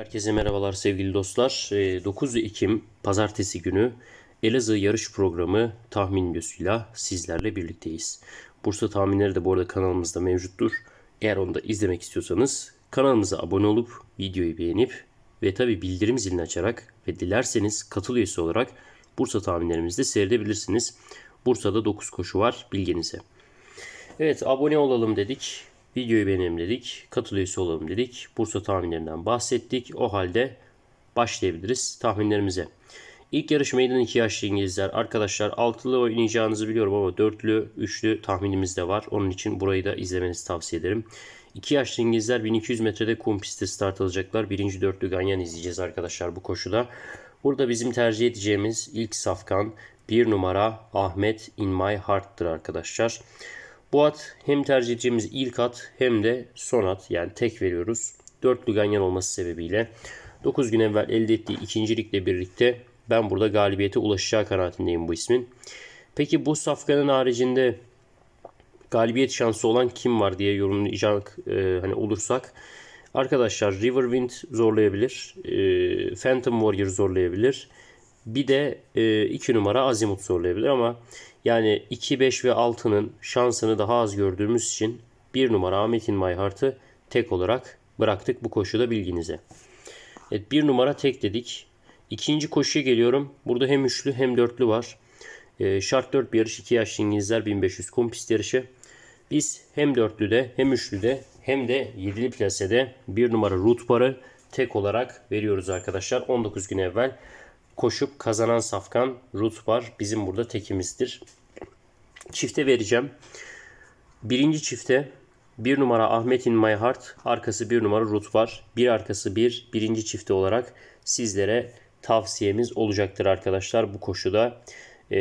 Herkese merhabalar sevgili dostlar. 9 ee, Ekim pazartesi günü Elazığ yarış programı tahmin videosuyla sizlerle birlikteyiz. Bursa tahminleri de bu arada kanalımızda mevcuttur. Eğer onu da izlemek istiyorsanız kanalımıza abone olup videoyu beğenip ve tabi bildirim zilini açarak ve dilerseniz katıl üyesi olarak Bursa tahminlerimizde seyredebilirsiniz. Bursa'da 9 koşu var bilginize. Evet abone olalım dedik. Videoyu beğenelim dedik. Katıl üyesi olalım dedik. Bursa tahminlerinden bahsettik. O halde başlayabiliriz tahminlerimize. İlk yarış meydan 2 yaşlı İngilizler. Arkadaşlar altılı oynayacağınızı biliyorum ama dörtlü, üçlü tahminimiz de var. Onun için burayı da izlemenizi tavsiye ederim. 2 yaşlı İngilizler 1200 metrede kum pistte start alacaklar. Birinci dörtlü Ganyan izleyeceğiz arkadaşlar bu koşuda. Burada bizim tercih edeceğimiz ilk safkan 1 numara Ahmet In My Heart'tır arkadaşlar. Arkadaşlar. Bu at hem tercih edeceğimiz ilk at hem de son at yani tek veriyoruz. Dörtlü ganyan olması sebebiyle 9 gün evvel elde ettiği ikincilikle birlikte ben burada galibiyete ulaşacağı kanaatindeyim bu ismin. Peki bu safkanın haricinde galibiyet şansı olan kim var diye yorumlayacak e, hani olursak arkadaşlar Riverwind zorlayabilir. E, Phantom Warrior zorlayabilir. Bir de 2 e, numara azimut zorlayabilir ama yani 2, 5 ve 6'nın şansını daha az gördüğümüz için 1 numara Ahmet İnmay tek olarak bıraktık bu koşuda bilginize. Evet 1 numara tek dedik. İkinci koşuya geliyorum. Burada hem üçlü hem dörtlü var. E, şart 4 bir yarış 2 yaşlı İngilizler 1500 kompist yarışı. Biz hem dörtlü de hem üçlü de hem de yedili plasede bir numara root barı tek olarak veriyoruz arkadaşlar. 19 gün evvel koşup kazanan safkan Rut var. Bizim burada tekimizdir. Çifte vereceğim. Birinci çifte bir numara Ahmet in my heart, arkası bir numara Rut var. Bir arkası bir, birinci çifte olarak sizlere tavsiyemiz olacaktır arkadaşlar bu koşuda. E,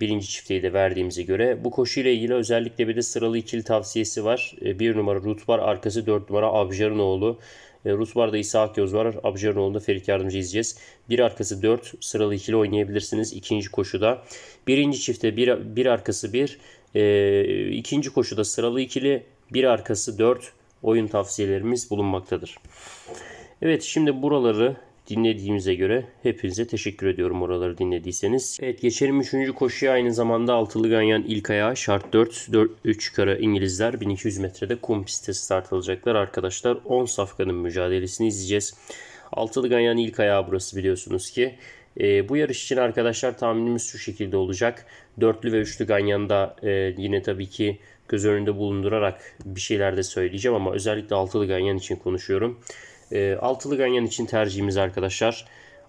birinci çifteyi de verdiğimize göre. Bu koşuyla ilgili özellikle bir de sıralı ikili tavsiyesi var. E, bir numara Rut var, arkası dört numara Abjar'ın oğlu. E, Ruslar'da İsa Akyoz var. Abjaroğlu'nda Ferik Yardımcı izleyeceğiz. Bir arkası 4 sıralı ikili oynayabilirsiniz ikinci koşuda. Birinci çifte bir, bir arkası 1. E, ikinci koşuda sıralı ikili bir arkası 4 oyun tavsiyelerimiz bulunmaktadır. Evet şimdi buraları dinlediğimize göre hepinize teşekkür ediyorum oraları dinlediyseniz. Evet geçelim 3. koşuya aynı zamanda altılı ganyan ilk ayağı şart 4, 4 3 kara İngilizler 1200 metrede kum piste start alacaklar arkadaşlar. 10 safkanın mücadelesini izleyeceğiz. Altılı ganyan ilk ayağı burası biliyorsunuz ki. E, bu yarış için arkadaşlar tahminimiz şu şekilde olacak. Dörtlü ve üçlü Ganyan'da e, yine tabii ki göz önünde bulundurarak bir şeyler de söyleyeceğim ama özellikle altılı Ganyan için konuşuyorum. E, altılı Ganyan için tercihimiz arkadaşlar.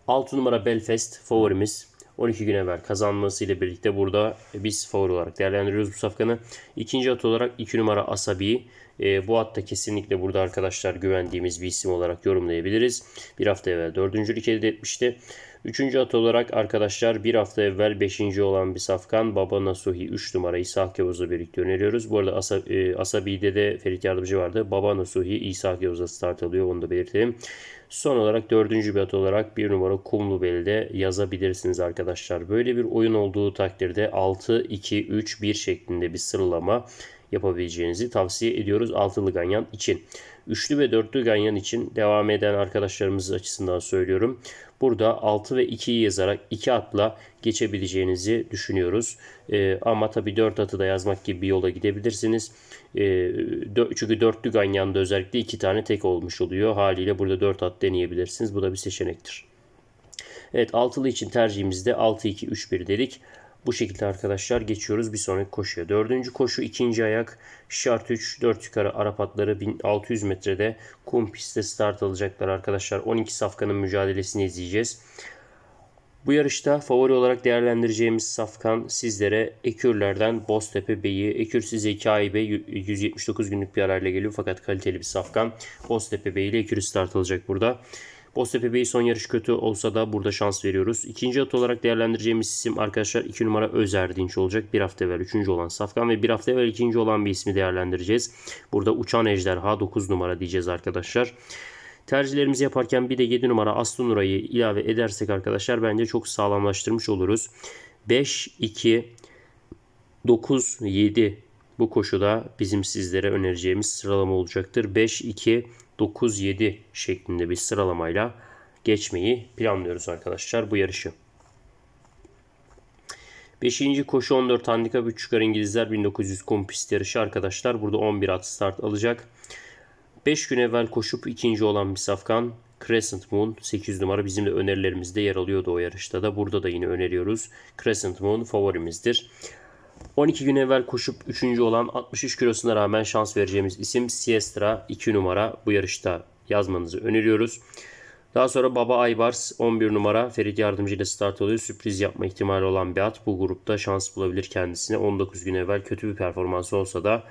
6 numara Belfast favorimiz. 12 gün evvel kazanmasıyla birlikte burada biz favori olarak değerlendiriyoruz bu safkanı. İkinci at olarak 2 numara Asabi. E, bu hatta kesinlikle burada arkadaşlar güvendiğimiz bir isim olarak yorumlayabiliriz. Bir hafta evvel dördüncülük elde etmişti. Üçüncü at olarak arkadaşlar bir hafta evvel beşinci olan bir safkan Baba Nasuhi 3 numara İshak Yavuz'la birlikte öneriyoruz. Bu arada Asa, e, Asabi'de de Ferit Yardımcı vardı. Baba Nasuhi İshak Yavuz'la start alıyor onu da belirtelim. Son olarak dördüncü bir olarak bir numara Kumlu Bel'de yazabilirsiniz arkadaşlar. Böyle bir oyun olduğu takdirde 6-2-3-1 şeklinde bir sıralama yapabileceğinizi tavsiye ediyoruz altılı ganyan için. Üçlü ve dörtlü ganyan için devam eden arkadaşlarımız açısından söylüyorum. Burada 6 ve 2'yi yazarak 2 atla geçebileceğinizi düşünüyoruz. Ee, ama tabi 4 atı da yazmak gibi bir yola gidebilirsiniz. Ee, çünkü dörtlü ganyanda özellikle 2 tane tek olmuş oluyor. Haliyle burada 4 at deneyebilirsiniz. Bu da bir seçenektir. Evet altılı için tercihimizde 6-2-3-1 dedik. Bu şekilde arkadaşlar geçiyoruz bir sonraki koşuya. Dördüncü koşu ikinci ayak şart 3 4 yukarı Arap atları 1600 metrede kum pistte start alacaklar arkadaşlar. 12 safkanın mücadelesini izleyeceğiz. Bu yarışta favori olarak değerlendireceğimiz Safkan sizlere Ekürler'den Boztepe Bey'i, Ekür size 2 ay Bey 179 günlük bir arayla geliyor fakat kaliteli bir Safkan. Boztepe Bey ile Ekür'ü start alacak burada. Boztepe Bey son yarış kötü olsa da burada şans veriyoruz. İkinci at olarak değerlendireceğimiz isim arkadaşlar 2 numara Özer Dinç olacak. Bir hafta evvel 3. olan Safkan ve bir hafta evvel 2. olan bir ismi değerlendireceğiz. Burada Uçan Ejderha 9 numara diyeceğiz arkadaşlar. Tercihlerimizi yaparken bir de 7 numara Aslı Nuray'ı ilave edersek arkadaşlar bence çok sağlamlaştırmış oluruz. 5, 2, 9, 7 bu koşuda bizim sizlere önereceğimiz sıralama olacaktır. 5, 2, 9, 7 şeklinde bir sıralamayla geçmeyi planlıyoruz arkadaşlar bu yarışı. 5. koşu 14 handikap 3 çıkar İngilizler 1900 kompist yarışı arkadaşlar. Burada 11 at start alacak. 5 gün evvel koşup ikinci olan bir safkan Crescent Moon 8 numara bizim de önerilerimizde yer alıyordu o yarışta da. Burada da yine öneriyoruz. Crescent Moon favorimizdir. 12 gün evvel koşup 3. olan 63 kilosuna rağmen şans vereceğimiz isim Siestra 2 numara bu yarışta yazmanızı öneriyoruz. Daha sonra Baba Aybars 11 numara Ferit Yardımcı ile start oluyor. Sürpriz yapma ihtimali olan bir at bu grupta şans bulabilir kendisine. 19 gün evvel kötü bir performansı olsa da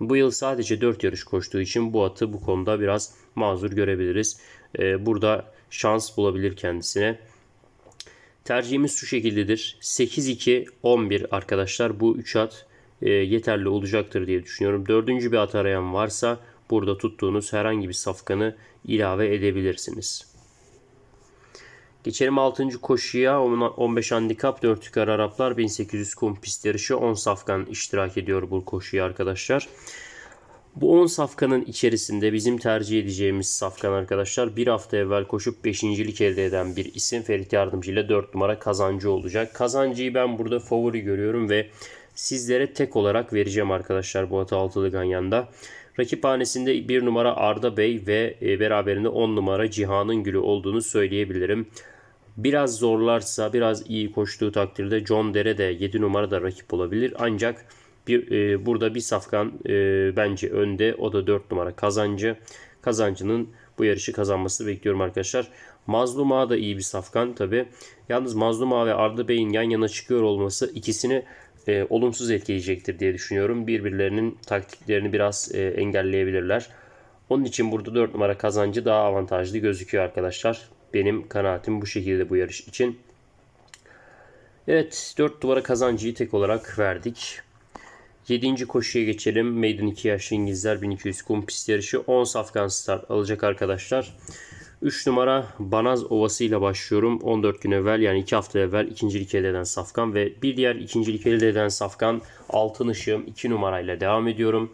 bu yıl sadece 4 yarış koştuğu için bu atı bu konuda biraz mazur görebiliriz. Ee, burada şans bulabilir kendisine. Tercihimiz şu şekildedir. 8-2-11 arkadaşlar bu 3 at e, yeterli olacaktır diye düşünüyorum. Dördüncü bir at arayan varsa burada tuttuğunuz herhangi bir safkanı ilave edebilirsiniz. Geçelim 6. koşuya. 15 handikap 4 yukarı Araplar 1800 kum pist yarışı 10 safkan iştirak ediyor bu koşuya arkadaşlar. Bu 10 safkanın içerisinde bizim tercih edeceğimiz safkan arkadaşlar bir hafta evvel koşup 5.lik elde eden bir isim Ferit Yardımcı ile 4 numara kazancı olacak. Kazancıyı ben burada favori görüyorum ve sizlere tek olarak vereceğim arkadaşlar bu atı altılı ganyanda. Rakip Rakiphanesinde bir numara Arda Bey ve e, beraberinde 10 numara Cihan'ın Gülü olduğunu söyleyebilirim. Biraz zorlarsa, biraz iyi koştuğu takdirde John Dere de 7 da rakip olabilir. Ancak bir, e, burada bir safkan e, bence önde. O da 4 numara kazancı. Kazancının bu yarışı kazanması bekliyorum arkadaşlar. Mazlum Ağa da iyi bir safkan tabi. Yalnız Mazlum Ağa ve Arda Bey'in yan yana çıkıyor olması ikisini e, olumsuz etkileyecektir diye düşünüyorum. Birbirlerinin taktiklerini biraz e, engelleyebilirler. Onun için burada 4 numara kazancı daha avantajlı gözüküyor arkadaşlar. Benim kanaatim bu şekilde bu yarış için. Evet 4 numara kazancıyı tek olarak verdik. 7. koşuya geçelim. Maiden 2 yaşlı İngilizler 1200 kum pist yarışı 10 safkan start alacak arkadaşlar. 3 numara Banaz Ovası ile başlıyorum. 14 gün evvel yani 2 hafta evvel ikincilik elde eden Safkan ve bir diğer ikincilik elde eden Safkan Altın Işığım 2 numarayla devam ediyorum.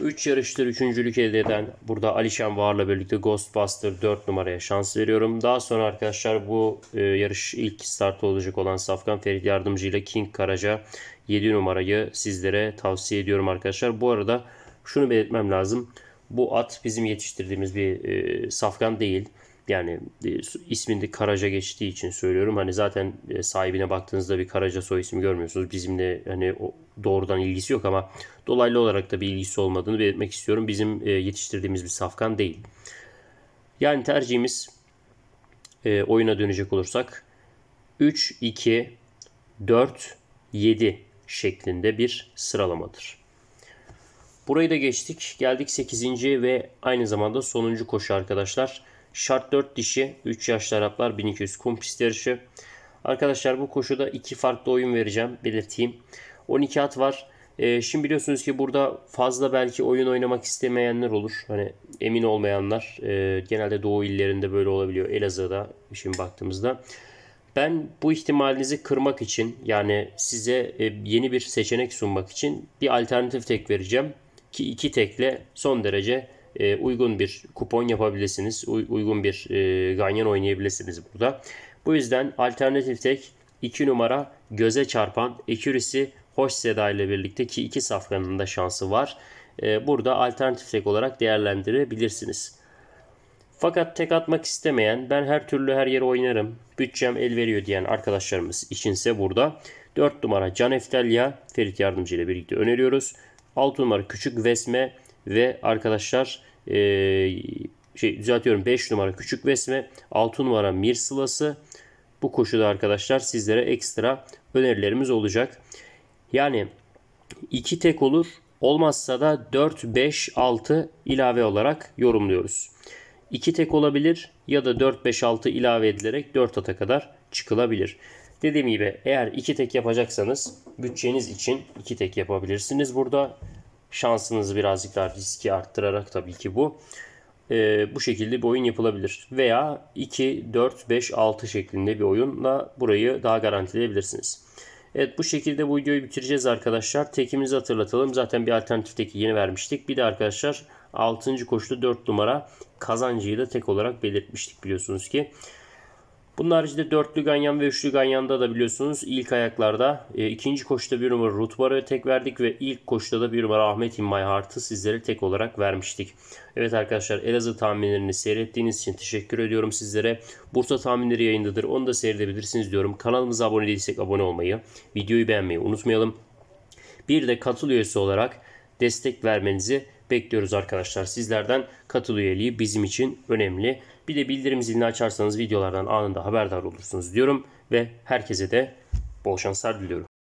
3 yarıştır üçüncülük elde eden burada Alişan Var'la birlikte Ghostbuster 4 numaraya şans veriyorum. Daha sonra arkadaşlar bu e, yarış ilk start olacak olan Safkan Ferit Yardımcı ile King Karaca 7 numarayı sizlere tavsiye ediyorum arkadaşlar. Bu arada şunu belirtmem lazım bu at bizim yetiştirdiğimiz bir e, safkan değil. Yani e, isminde Karaca geçtiği için söylüyorum. Hani zaten e, sahibine baktığınızda bir Karaca soy ismi görmüyorsunuz. Bizimle hani o doğrudan ilgisi yok ama dolaylı olarak da bir ilgisi olmadığını belirtmek istiyorum. Bizim e, yetiştirdiğimiz bir safkan değil. Yani tercihimiz e, oyuna dönecek olursak 3 2 4 7 şeklinde bir sıralamadır. Burayı da geçtik. Geldik 8. ve aynı zamanda sonuncu koşu arkadaşlar. Şart 4 dişi, 3 yaşlı Araplar 1200 kum pist yarışı. Arkadaşlar bu koşuda iki farklı oyun vereceğim belirteyim. 12 at var. Ee, şimdi biliyorsunuz ki burada fazla belki oyun oynamak istemeyenler olur. Hani emin olmayanlar ee, genelde doğu illerinde böyle olabiliyor. Elazığ'da şimdi baktığımızda. Ben bu ihtimalinizi kırmak için yani size e, yeni bir seçenek sunmak için bir alternatif tek vereceğim ki iki tekle son derece e, uygun bir kupon yapabilirsiniz. U- uygun bir e, ganyan oynayabilirsiniz burada. Bu yüzden alternatif tek 2 numara göze çarpan Ekürisi Hoş Seda ile birlikte ki iki safkanın da şansı var. E, burada alternatif tek olarak değerlendirebilirsiniz. Fakat tek atmak istemeyen ben her türlü her yere oynarım bütçem el veriyor diyen arkadaşlarımız içinse burada 4 numara Can Eftelya Ferit Yardımcı ile birlikte öneriyoruz. 6 numara küçük Vesme ve arkadaşlar e, şey düzeltiyorum 5 numara küçük Vesme 6 numara Mir Sılası. Bu koşuda arkadaşlar sizlere ekstra önerilerimiz olacak. Yani 2 tek olur olmazsa da 4, 5, 6 ilave olarak yorumluyoruz. 2 tek olabilir ya da 4, 5, 6 ilave edilerek 4 ata kadar çıkılabilir. Dediğim gibi eğer iki tek yapacaksanız bütçeniz için iki tek yapabilirsiniz. Burada şansınızı birazcık daha riski arttırarak tabii ki bu. Ee, bu şekilde bir oyun yapılabilir. Veya 2, 4, 5, 6 şeklinde bir oyunla burayı daha garantileyebilirsiniz. Evet bu şekilde bu videoyu bitireceğiz arkadaşlar. Tekimizi hatırlatalım. Zaten bir alternatif teki yeni vermiştik. Bir de arkadaşlar 6. koşulu 4 numara kazancıyı da tek olarak belirtmiştik biliyorsunuz ki. Bunun haricinde dörtlü ganyan ve üçlü ganyanda da biliyorsunuz ilk ayaklarda e, ikinci koşuda bir numara rutbara tek verdik ve ilk koşuda da bir numara Ahmet İmmay Hart'ı sizlere tek olarak vermiştik. Evet arkadaşlar Elazığ tahminlerini seyrettiğiniz için teşekkür ediyorum sizlere. Bursa tahminleri yayındadır onu da seyredebilirsiniz diyorum. Kanalımıza abone değilsek abone olmayı, videoyu beğenmeyi unutmayalım. Bir de katıl üyesi olarak destek vermenizi bekliyoruz arkadaşlar. Sizlerden katıl üyeliği bizim için önemli. Bir de bildirim zilini açarsanız videolardan anında haberdar olursunuz diyorum ve herkese de bol şanslar diliyorum.